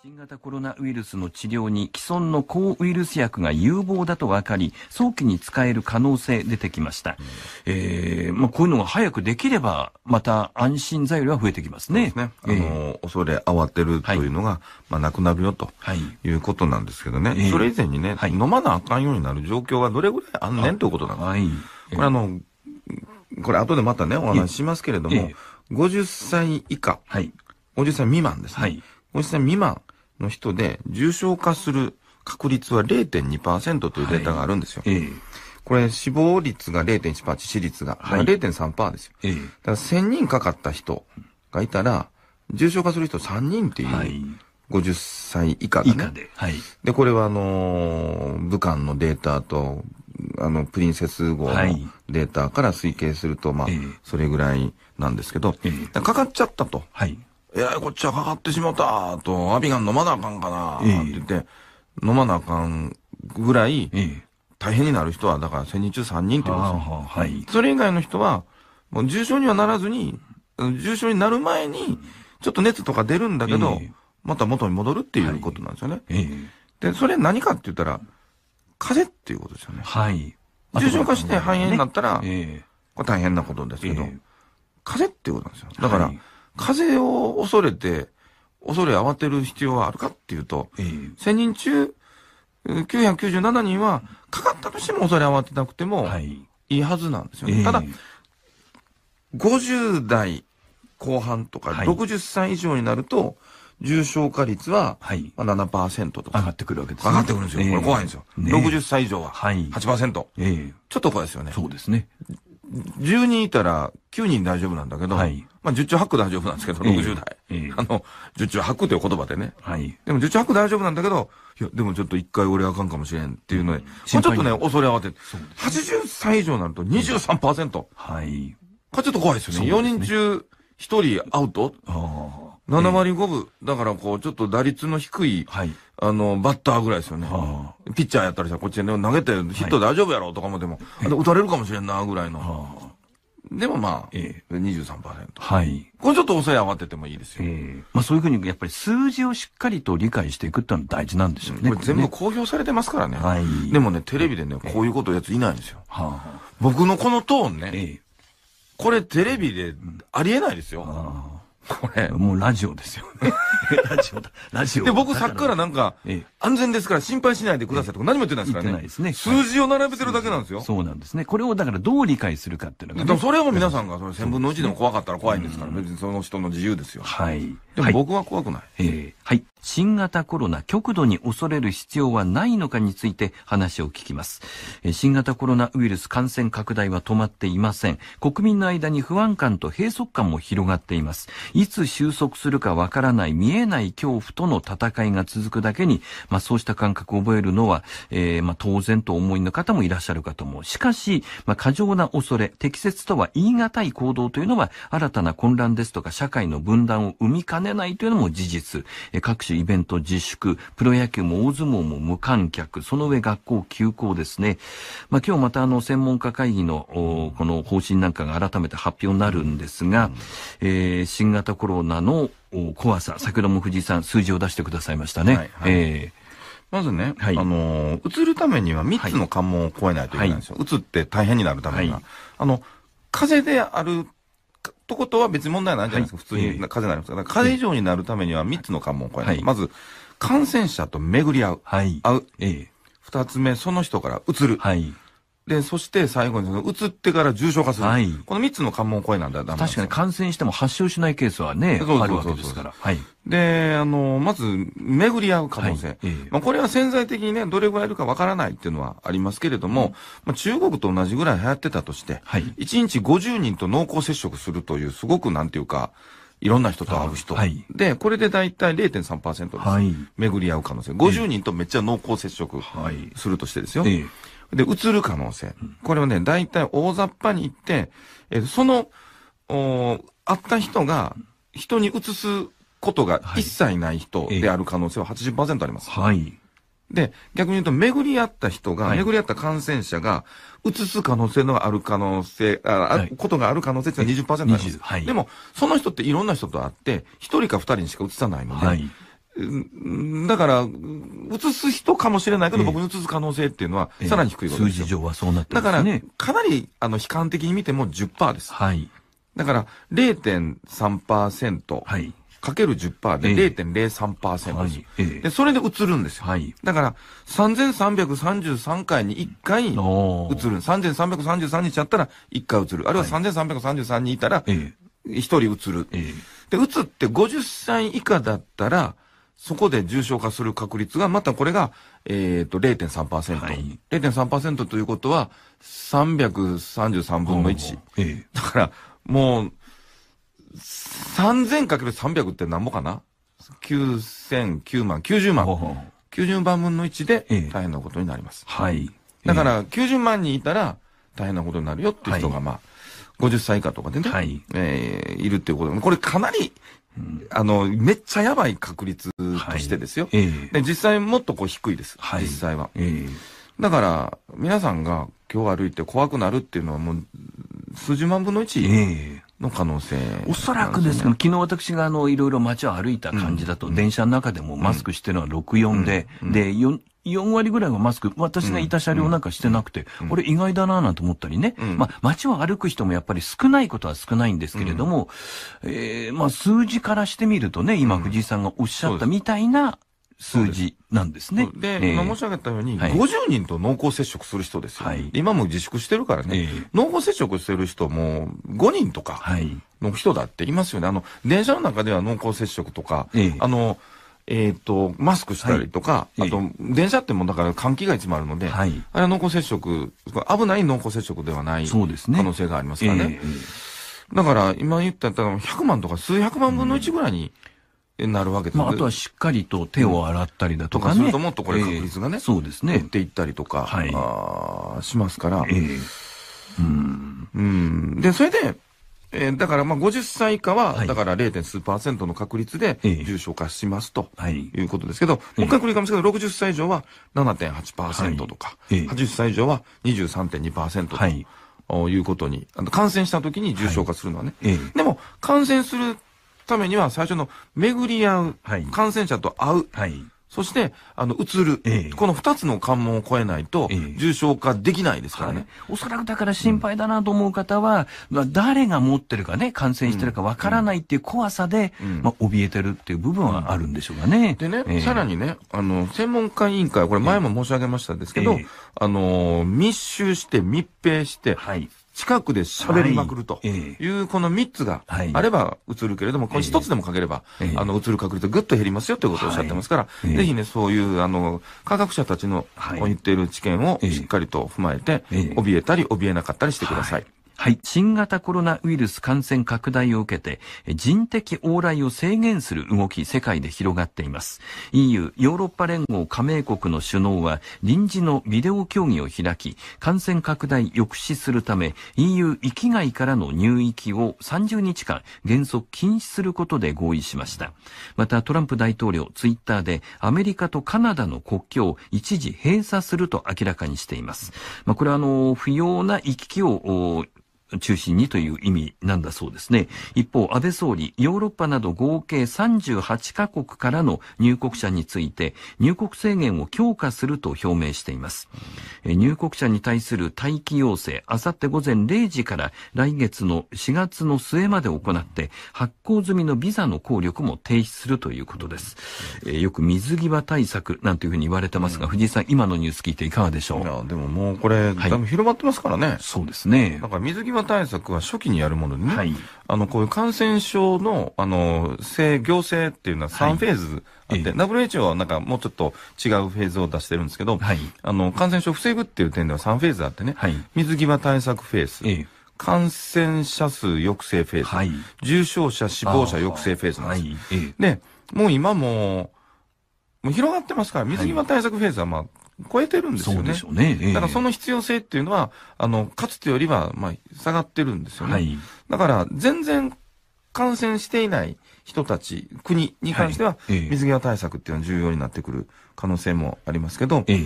新型コロナウイルスの治療に既存の抗ウイルス薬が有望だと分かり早期に使える可能性出てきました、うん、えー、まあ、こういうのが早くできればまた安心材料は増えてきますね、ね、あの、えー、恐れ慌てるというのが、はい、まあ、なくなるよと、はい、いうことなんですけどね、それ以前にね、飲まなあかんようになる状況がどれぐらいあんねんということなんです、はいえー、これあのこれ後でまたねお話しますけれども、えー、50歳以下、はい、50歳未満ですね、はい、50歳未満の人で重症化する確率は0.2%というデータがあるんですよ。はいえー、これ、死亡率が0.1%、チ、死率が、はい、0.3%ですよ。えー、だから1000人かかった人がいたら、重症化する人3人っていう、はい、50歳以下がね。以下で。はい、で、これはあのー、武漢のデータと、あの、プリンセス号のデータから推計すると、まあ、えー、それぐらいなんですけど、かかっちゃったと。はいえらいこっちゃかかってしもた、と、アビガン飲まなあかんかな、って言って、飲まなあかんぐらい、大変になる人は、だから1000人中3人ってことですよ。はい、それ以外の人は、もう重症にはならずに、重症になる前に、ちょっと熱とか出るんだけど、また元に戻るっていうことなんですよね。で、それ何かって言ったら、風邪っていうことですよね。はい。重症化して肺炎になったら、これ大変なことですけど、風邪っていうことなんですよ。だから、風を恐れて、恐れ慌てる必要はあるかっていうと、えー、1000人中、997人は、かかったとしても恐れ慌てなくても、いいはずなんですよね。はい、ただ、50代後半とか、60歳以上になると、重症化率は、まあ7%とか、上がってくるわけです、ね、上がってくるんですよ。これ怖いんですよ。ね、60歳以上は8%。えー、ちょっと怖いですよね。そうですね。10人いたら9人大丈夫なんだけど、はい、まあ10中8個大丈夫なんですけど、60代。えーえー、あの、10中8個という言葉でね。はい、でも10中8個大丈夫なんだけど、いや、でもちょっと一回俺あかんかもしれんっていうので、うん、もうちょっとね、恐れ慌てて。80歳以上になると23%。はい。これちょっと怖いですよね。ね4人中1人アウト。ああ。7割5分、だからこう、ちょっと打率の低い、はい、あの、バッターぐらいですよね。ピッチャーやったりしたら、こっちで、ね、投げてヒット大丈夫やろとかもでも、はい、打たれるかもしれんな、ぐらいの。でもまあ、ええ、23%。はい。これちょっと抑え上がっててもいいですよ。ええ。まあそういうふうに、やっぱり数字をしっかりと理解していくってのは大事なんですよね。これ全部公表されてますからね。はい。でもね、テレビでね、こういうことやついないんですよ。はあ、僕のこのトーンね、ええ、これテレビでありえないですよ。はあこれ。もうラジオですよ、ね。ラジオだ。ラジオ。で、僕さっきからなんか、ええ、安全ですから心配しないでくださいとか何も言ってないですからね。言ってないですね。数字を並べてるだけなんですよ。そうなんですね。これをだからどう理解するかっていうのが、ね。それはもう皆さんが、それ1000分の1でも怖かったら怖いんですから、別にその人の自由ですよ。はい。でも僕は怖くない。はい、えー、はい。新型コロナ極度に恐れる必要はないのかについて話を聞きます。え新型コロナウイルス感染拡大は止まっていません。国民の間に不安感と閉塞感も広がっています。いつ収束するかわからない見えない恐怖との戦いが続くだけに、まあそうした感覚を覚えるのは、えー、まあ当然と思いの方もいらっしゃるかと思う。しかし、まあ過剰な恐れ、適切とは言い難い行動というのは新たな混乱ですとか社会の分断を生みかねでないというのも事実。各種イベント自粛、プロ野球も大相撲も無観客、その上学校休校ですね。まあ、今日またあの、専門家会議の、この方針なんかが改めて発表になるんですが、えー、新型コロナの怖さ、先ほども藤井さん数字を出してくださいましたね。はいはい、えーまずね、はい、あのー、移るためには3つの関門を越えないといけないんですよ。はい、移って大変になるためには。はい、あの、風邪であるとことは別に問題ないじゃないですか。はい、普通に風邪になりますから。風邪以上になるためには3つの関門を超えない。まず、感染者と巡り合う。はい。会う。ええ。二つ目、その人から移る。はい。で、そして最後に、うつってから重症化する。はい、この三つの関門声なんだ、確かに感染しても発症しないケースはね、あるわけですから。はい、で、あの、まず、巡り合う可能性。はいえー、まあ、これは潜在的にね、どれぐらいいるかわからないっていうのはありますけれども、まあ、中国と同じぐらい流行ってたとして、はい、1日50人と濃厚接触するという、すごくなんていうか、いろんな人と会う人。はい、で、これで大体0.3%です、はい。巡り合う可能性。50人とめっちゃ濃厚接触するとしてですよ。ええ、で、映る可能性。これはね、大体大雑把に言って、えその、お会った人が人に移すことが一切ない人である可能性は80%あります。はい、はいで、逆に言うと、巡り合った人が、はい、巡り合った感染者が、うつす可能性のある可能性、あ、はい、ことがある可能性ってのは20%なんです。はい、でも、その人っていろんな人と会って、一人か二人にしかうつさないので、はい、だから、うつす人かもしれないけど、えー、僕にうつす可能性っていうのは、さらに低いわけです、えー、数字上はそうなってます、ね、だから、かなり、あの、悲観的に見ても10%です。はい。だから、0.3%。はい。かける10%で0.03%です、えー、で。それで移るんですよ。はい、だから、3333回に1回移る。3333日あったら1回移る。あるいは3333人いたら、1人移る。えー、で、移って50歳以下だったら、そこで重症化する確率が、またこれが、えっ、ー、と、0.3%。はい、0.3%ということは、333分の1。えー、だから、もう、3000×300 ってなんぼかな ?9000、9万、90万。九十90万分の1で大変なことになります。はい。だから、90万人いたら大変なことになるよっていう人が、まあ、50歳以下とかでね、はい、えー、いるっていうことこれかなり、あの、めっちゃやばい確率としてですよ。はい、えー、で実際もっとこう低いです。はい、実際は。えー、だから、皆さんが今日歩いて怖くなるっていうのはもう、数十万分の1の可能性、ね、おそらくですけど、昨日私があの、いろいろ街を歩いた感じだと、うん、電車の中でもマスクしてるのは6、4で、うん、で、4、4割ぐらいはマスク、私がいた車両なんかしてなくて、うん、これ意外だなぁなんて思ったりね、うん、まあ街を歩く人もやっぱり少ないことは少ないんですけれども、うん、えー、まあ数字からしてみるとね、今藤井さんがおっしゃったみたいな数字なんですね。で、えー、今申し上げたように、はい、50人と濃厚接触する人ですよ、はい、今も自粛してるからね、えー、濃厚接触してる人も5人とかの人だっていますよね。あの、電車の中では濃厚接触とか、えー、あの、えっ、ー、と、マスクしたりとか、はい、あと、電車ってもだから換気がいつもあるので、はい、あれは濃厚接触、危ない濃厚接触ではない可能性がありますからね。ねえー、だから、今言ったら100万とか数百万分の1ぐらいに、うんなるわけです、まあ、あとはしっかりと手を洗ったりだとか、ねうん、かするともっとこれ確率がね、えー、そうですね。減っていったりとか、はい、あしますから。えー、うん。うん。で、それで、えー、だからまあ50歳以下は、はい、だから 0. 数パーセントの確率で重症化しますと、えー、いうことですけど、もう一回繰り返しますけど、60歳以上は7.8%とか、はい、えー、80歳以上は23.2%と。はいいうことに、あの感染した時に重症化するのはね。はいえでも、感染するためには最初の巡り合う、はい、感染者と会う、はい、そして、あの、うつる、えー、この二つの関門を越えないと、重症化できないですからね、えーはい、おそらくだから心配だなと思う方は、うん、誰が持ってるかね、感染してるかわからないっていう怖さで、うん、まあ、怯えてるっていう部分はあるんでしょうかね。でね、えー、さらにね、あの、専門家委員会、これ前も申し上げましたですけど、あの、密集して密閉して、はい、近くで喋りまくるというこの3つがあれば映るけれども、これ1つでもかければ、あの、映る確率がぐっと減りますよということをおっしゃってますから、ぜひね、そういう、あの、科学者たちの言っている知見をしっかりと踏まえて、怯えたり怯えなかったりしてくださいはい。新型コロナウイルス感染拡大を受けて、人的往来を制限する動き、世界で広がっています。EU、ヨーロッパ連合加盟国の首脳は、臨時のビデオ協議を開き、感染拡大抑止するため、EU 域外からの入域を30日間原則禁止することで合意しました。また、トランプ大統領、ツイッターで、アメリカとカナダの国境を一時閉鎖すると明らかにしています。まあ、これは、あの、不要な行き来を、中心にという意味なんだそうですね。一方、安倍総理、ヨーロッパなど合計38カ国からの入国者について、入国制限を強化すると表明しています。入国者に対する待機要請、あさって午前0時から来月の4月の末まで行って、発行済みのビザの効力も停止するということです。えよく水際対策なんていうふうに言われてますが、うん、藤井さん、今のニュース聞いていかがでしょういや、でももうこれ、はい、だいぶ広まってますからね。そうですね。なんか水際際対策は初期にやるものでね、はい、あの、こういう感染症の、あの、性行政っていうのは3フェーズあって、はい、WHO はなんかもうちょっと違うフェーズを出してるんですけど、はい、あの、感染症を防ぐっていう点では3フェーズあってね、はい、水際対策フェーズ。え感染者数抑制フェーズ、はい、重症者、死亡者抑制フェーズなんです。はい、で、もう今も、もう広がってますから、水際対策フェーズはまあ超えてるんですよね。そうでしょうね。えー、だからその必要性っていうのは、あの、かつてよりは、まあ、下がってるんですよね。はい、だから、全然感染していない人たち、国に関しては、水際対策っていうのは重要になってくる可能性もありますけど、え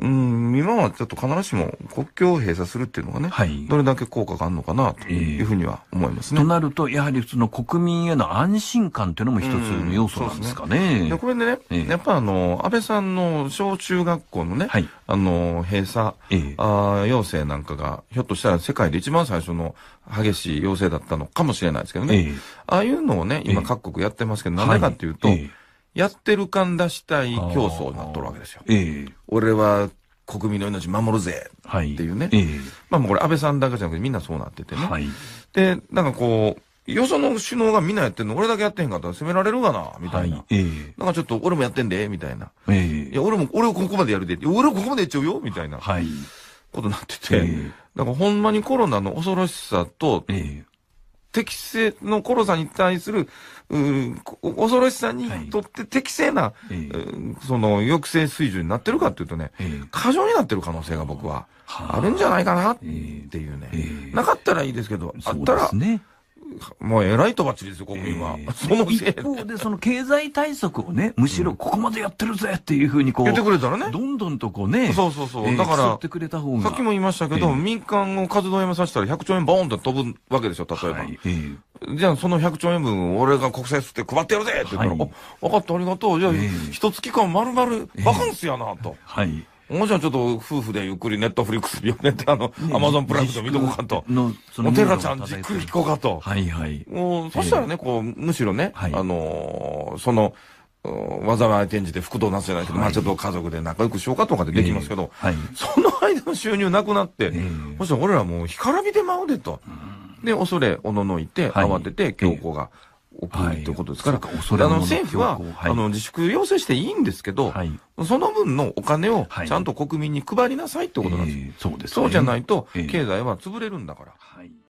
うん、今はちょっと必ずしも国境を閉鎖するっていうのがね、はい、どれだけ効果があるのかなというふうには思いますね。え、となると、やはりその国民への安心感というのも一つの要素なんですかね。うん、これでね、えやっぱあの、安倍さんの小中学校のね、はい、あの、閉鎖、えあ要請なんかが、ひょっとしたら世界で一番最初の激しい要請だったのかもしれないですけどね、ああいうのをね、今各国やってますけど、なぜかっていうと、やってる感出したい競争になっとるわけですよ。ええ俺は国民の命守るぜはい。っていうね。ええまあもうこれ安倍さんだけじゃなくてみんなそうなっててね。はい。で、なんかこう、よその首脳がみんなやってんの俺だけやってへんかったら責められるがな、みたはいいな。。ええなんかちょっと俺もやってんで、みたいな。えいや、俺も、俺をここまでやるで俺をここまでやっちゃうよ、みたいなはい。ことになってて。ええだからほんまにコロナの恐ろしさと、ええ適正のコロさんに対する、うん、恐ろしさにとって適正な、はいえー、その抑制水準になってるかっていうとね、えー、過剰になってる可能性が僕はあるんじゃないかなっていうね、えー、なかったらいいですけど、あったら、ね、もう偉いとばっちりですよ、国民は。えー、その一方で、その経済対策をね、むしろここまでやってるぜっていうふうにこう、言ってくれたらね。どんどんとこうね。そうそうそう。だから、ってくれた方がさっきも言いましたけど、民間を活動やめさせたら100兆円ボーンと飛ぶわけでしょ、例えば。はいじゃあ、その100兆円分、俺が国債って配ってやるぜって言ったら、はい、分かった、ありがとう。じゃあ、一、えー、月間丸々バカンスやな、と。はい。もちろんちょっと夫婦でゆっくりネットフリックス見ようねって、あの、アマゾンプライムで見とこうかと。の、その。お寺ちゃんじっくり聞こうかと。はいはい。もう、そしたらね、こう、むしろね、あの、その、災い転じて福堂なすじゃないけど、まあちょっと家族で仲良くしようかとかでできますけど、その間の収入なくなって、そしたら俺らもう干からびてまうでと。で、恐れおののいて、慌てて、京子が、起きってことですから、はい、あの政府は、はい、あの自粛要請していいんですけど、はい、その分のお金をちゃんと国民に配りなさいってことなんです、はいえー、そうです、ね、そうじゃないと、経済は潰れるんだから。えー、はい